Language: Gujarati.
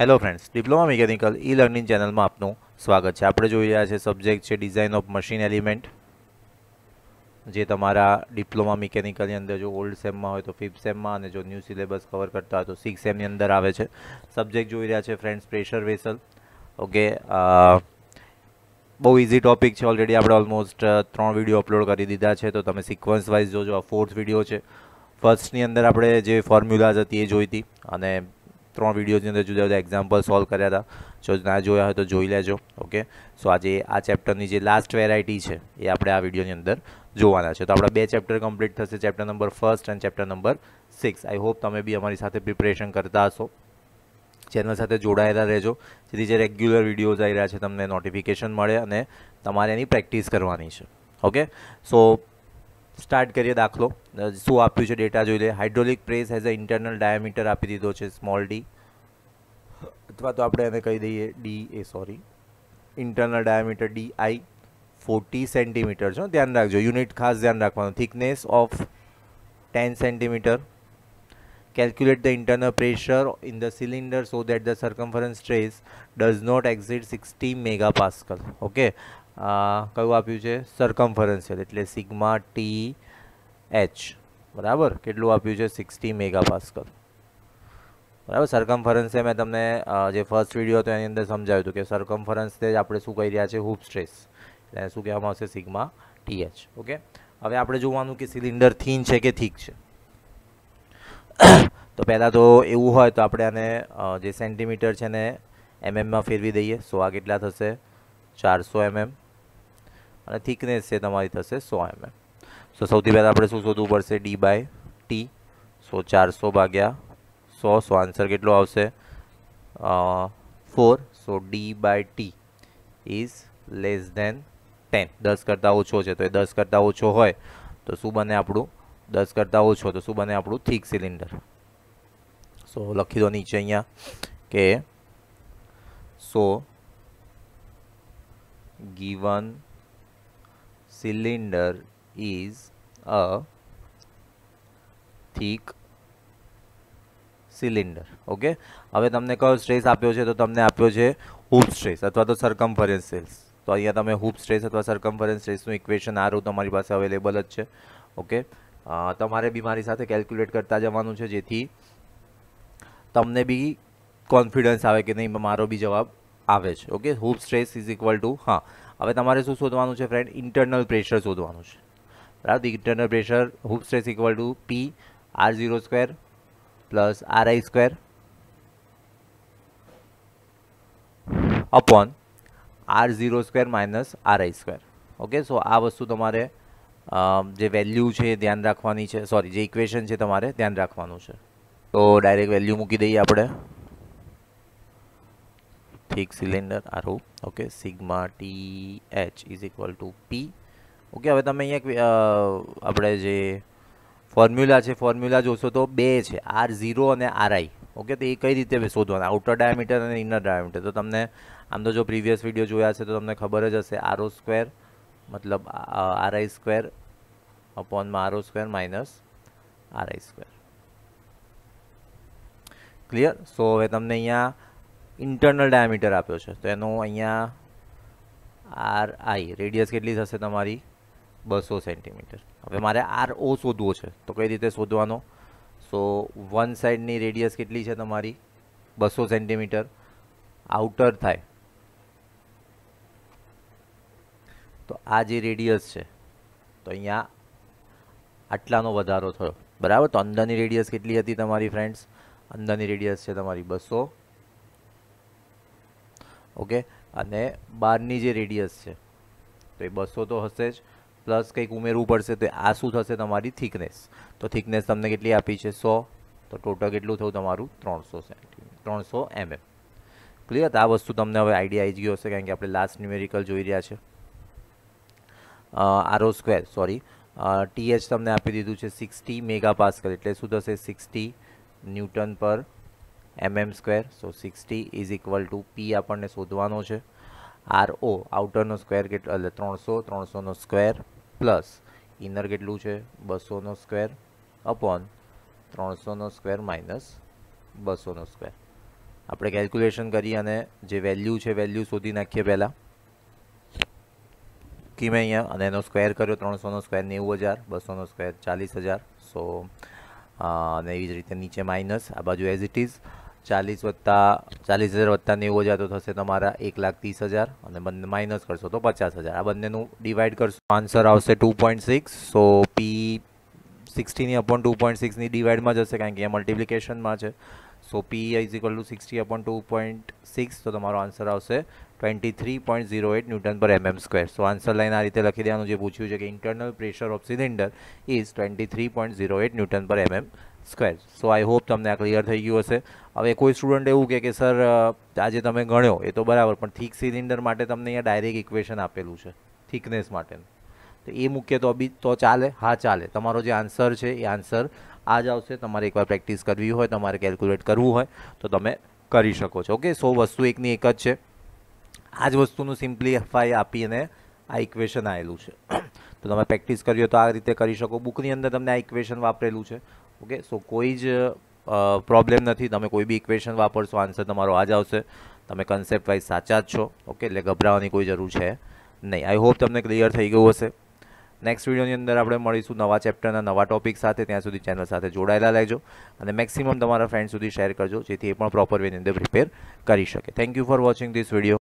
Hello friends diploma mechanical E learning ચેનલમાં આપનું સ્વાગત છે આપણે જોઈ રહ્યા છે સબ્જેક્ટ છે ડિઝાઇન ઓફ મશીન એલિમેન્ટ જે તમારા ડિપ્લોમા મિકેનિકલની અંદર જો ઓલ્ડ સેમમાં હોય તો ફિફ્થ સેમમાં અને જો ન્યૂ સિલેબસ કવર કરતા હોય તો સિક્સ સેમની અંદર આવે છે સબ્જેક્ટ જોઈ રહ્યા છે ફ્રેન્ડ્સ પ્રેશર વેસલ ઓકે બહુ ઇઝી ટોપિક છે ઓલરેડી આપણે ઓલમોસ્ટ ત્રણ વિડીયો અપલોડ કરી દીધા છે તો તમે સિક્વન્સ વાઇઝ જોજો આ ફોર્થ વિડીયો છે ફર્સ્ટની અંદર આપણે જે ફોર્મ્યુલાઝ હતી એ જોઈતી અને ત્રણ વિડીયોની અંદર જુદા જુદા એક્ઝામ્પલ સોલ્વ કર્યા હતા જો ના જોયા હોય તો જોઈ લેજો ઓકે સો આજે આ ચેપ્ટરની જે લાસ્ટ વેરાયટી છે એ આપણે આ વિડીયોની અંદર જોવાના છે તો આપણા બે ચેપ્ટર કમ્પ્લીટ થશે chapter number first and chapter number six I hope તમે બી અમારી સાથે પ્રિપરેશન કરતા હશો ચેનલ સાથે જોડાયેલા રહેજો જેથી જે રેગ્યુલર વિડીયોઝ આવી રહ્યા છે તમને નોટિફિકેશન મળે અને તમારે એની પ્રેક્ટિસ કરવાની છે ઓકે સો સ્ટાર્ટ કરીએ દાખલો શું આપ્યું છે ડેટા જોઈ લે hydraulic press has a internal diameter આપી દીધો છે સ્મોલ ડી અથવા તો આપણે એને કહી દઈએ D A sorry internal diameter D I forty centimetre છે ધ્યાન રાખજો યુનિટ ખાસ ધ્યાન રાખવાનું thickness of ten centimetre calculate internal pressure in the cylinder so so the the stress does not exit sixty 60 megapascal okay કયું આપ્યું છે સરકમફરન્સિયલ એટલે સિગ્મા ટી એચ બરાબર કેટલું આપ્યું છે સિક્સટી મેગાપાસ્કલ બરાબર સરકમફરન્સે મેં તમને જે ફર્સ્ટ વિડીયો હતો એની અંદર સમજાવ્યું હતું કે સરકમફરન્સને જ આપણે શું કહી રહ્યા છે હૂપ સ્ટ્રેસ એટલે શું કહેવામાં આવશે સિગ્મા ટી એચ ઓકે હવે આપણે જોવાનું કે સિલિન્ડર થીન છે કે થીક છે તો પહેલાં તો એવું હોય તો આપણે આને જે સેન્ટીમીટર છે ને એમએમમાં mm ફેરવી દઈએ સો આ કેટલા થશે ચારસો એમએમ mm. અને થિકનેસ છે તમારી થશે સો એમ એમ સો સૌથી પહેલાં આપણે શું શોધવું પડશે ડી બાય ટી સો ચારસો ભાગ્યા સો સો આન્સર કેટલો આવશે four so D by T is less than ten દસ કરતાં ઓછો છે તો એ દસ કરતાં ઓછો હોય તો શું બને આપણું દસ કરતાં ઓછો તો શું બને આપણું થિક સિલિન્ડર સો લખી દો નીચે અહીંયા કે so given cylinder is a thick cylinder okay હવે તમને કયો સ્ટ્રેસ આપ્યો છે તો તમને આપ્યો છે હૂપ સ્ટ્રેસ અથવા તો સરકમફરન્સ સ્ટ્રેસ તો અહીંયા તમે હૂપ સ્ટ્રેસ અથવા સરકમફરન્સ સ્ટ્રેસનું ઇક્વેશન આરો તમારી પાસે અવેલેબલ જ છે ઓકે તમારે બીમારી સાથે કેલ્ક્યુલેટ કરતા જવાનું છે જેથી તમને બી કોન્ફિડન્સ આવે કે નહીં મારો બી જવાબ આવે છે okay hoop stress is equal to હા હવે તમારે શું શોધવાનું છે ફ્રેન્ડ ઇન્ટરનલ પ્રેશર શોધવાનું છે બરાબર internal pressure hoop stress equal to P R zero square plus R I square upon R zero square minus R I square okay so આ વસ્તુ તમારે જે વેલ્યુ છે ધ્યાન રાખવાની છે સોરી જે ઇક્વેશન છે તમારે ધ્યાન રાખવાનું છે તો ડાયરેક્ટ વેલ્યુ મૂકી દઈએ આપણે સિલિન્ડર આરો okay sigma T H is equal to P okay હવે તમે અહીંયા આપણે જે ફોર્મ્યુલા છે ફોર્મ્યુલા જોશો તો બે છે આર ઝીરો અને આરઆઈ ઓકે તો એ કઈ રીતે શોધવાના આઉટર ડાયામીટર અને ઇનર ડાયામીટર તો તમને આમ તો જો પ્રીવિયસ વિડીયો જોયા છે તો તમને ખબર જ હશે આરઓ સ્ક્વેર મતલબ આરઆઈ સ્ક્વેર અપોનમાં R O square minus R I square clear so હવે તમને અહીંયા ઇન્ટરનલ ડાયામીટર આપ્યો છે તો એનો અહીંયા આર આઈ રેડિયસ કેટલી થશે તમારી બસો સેન્ટીમીટર હવે મારે આર ઓ શોધવો છે તો કઈ રીતે શોધવાનો સો વન સાઈડની રેડિયસ કેટલી છે તમારી બસો સેન્ટીમીટર આઉટર થાય તો આ જે રેડિયસ છે તો અહીંયા આટલાનો વધારો થયો બરાબર તો અંદરની રેડિયસ કેટલી હતી તમારી ફ્રેન્ડ્સ અંદરની રેડિયસ છે તમારી બસો ઓકે અને બારની જે રેડિયસ છે તો એ બસો તો હશે જ પ્લસ કંઈક ઉમેરવું પડશે તો આ શું થશે તમારી થિકનેસ તો થિકનેસ તમને કેટલી આપી છે સો તો ટોટલ કેટલું થયું તમારું ત્રણસો ત્રણસો એમએમ ક્લિયર આ વસ્તુ તમને હવે આઈડિયા આવી ગયો હશે કારણ કે આપણે લાસ્ટ ન્યુમેરિકલ જોઈ રહ્યા છે આરો સ્ક્વેર સોરી ટીએચ તમને આપી દીધું છે સિક્સટી મેગા પાસ્કલ એટલે શું થશે sixty newton per MM square so sixty is equal to P આપણને શોધવાનો છે આરઓ આઉટરનો સ્ક્વેર કેટલો એટલે ત્રણસો ત્રણસોનો સ્ક્વેર પ્લસ ઇનર કેટલું છે બસોનો સ્ક્વેર અપોન ત્રણસોનો સ્ક્વેર માઇનસ બસોનો સ્ક્વેર આપણે કેલ્ક્યુલેશન કરી અને જે વેલ્યુ છે વેલ્યુ શોધી નાખીએ પહેલાં મૂકી મેં અહીંયા અને એનો સ્ક્વેર કર્યો ત્રણસોનો સ્ક્વેર નેવું હજાર બસોનો સ્ક્વેર ચાલીસ હજાર સો અને એવી જ રીતે નીચે માઇનસ આ બાજુ એઝ ઇટ ઇઝ ચાલીસ વત્તા ચાલીસ હજાર વત્તા નેવું હજાર તો થશે તમારા એક લાખ ત્રીસ હજાર અને બંને માઇનસ કરશો તો પચાસ હજાર આ બંનેનું ડિવાઈડ કરશો આન્સર આવશે two point six so P સિક્સટીની અપોન ટુ પોઈન્ટ સિક્સની ડિવાઈડમાં જશે કારણ કે એ મલ્ટિપ્લિકેશનમાં છે so P is equal to sixty upon two point six તો તમારો આન્સર આવશે twenty three point zero eight newton per MM square so answer line આ રીતે લખી દેવાનું જે પૂછ્યું છે કે internal pressure of cylinder is twenty three point zero eight newton per MM square so I hope તમને આ ક્લિયર થઈ ગયું હશે હવે કોઈ સ્ટુડન્ટ એવું કહે કે સર આજે તમે ગણ્યો એ તો બરાબર પણ થીક સિલિન્ડર માટે તમને અહીંયા ડાયરેક્ટ ઇક્વેશન આપેલું છે થિકનેસ માટેનું તો એ મૂકીએ તો બી તો ચાલે હા ચાલે તમારો જે આન્સર છે એ આન્સર આ જ આવશે તમારે એકવાર પ્રેક્ટિસ કરવી હોય તમારે કેલ્ક્યુલેટ કરવું હોય તો તમે કરી શકો છો ઓકે સો વસ્તુ એકની એક જ છે આ જ વસ્તુનું સિમ્પ્લિફાઈ આપીને આ ઇક્વેશન આવેલું છે તો તમે પ્રેક્ટિસ કરી તો આ રીતે કરી શકો બુકની અંદર તમને આ ઇક્વેશન વાપરેલું છે ઓકે સો કોઈ જ પ્રોબ્લેમ નથી તમે કોઈ બી ઇક્વેશન વાપરશો આન્સર તમારો આ જ આવશે તમે કન્સેપ્ટ વાઇઝ સાચા જ છો ઓકે એટલે ગભરાવાની કોઈ જરૂર છે નહીં આઈ હોપ તમને ક્લિયર થઈ ગયું હશે નેક્સ્ટ વિડીયોની અંદર આપણે મળીશું નવા ચેપ્ટરના નવા ટોપિક સાથે ત્યાં સુધી ચેનલ સાથે જોડાયેલા રહેજો અને મેક્સિમમ તમારા ફ્રેન્ડ સુધી શેર કરજો જેથી એ પણ પ્રોપર વેની અંદર પ્રિપેર કરી શકે thank you for watching this video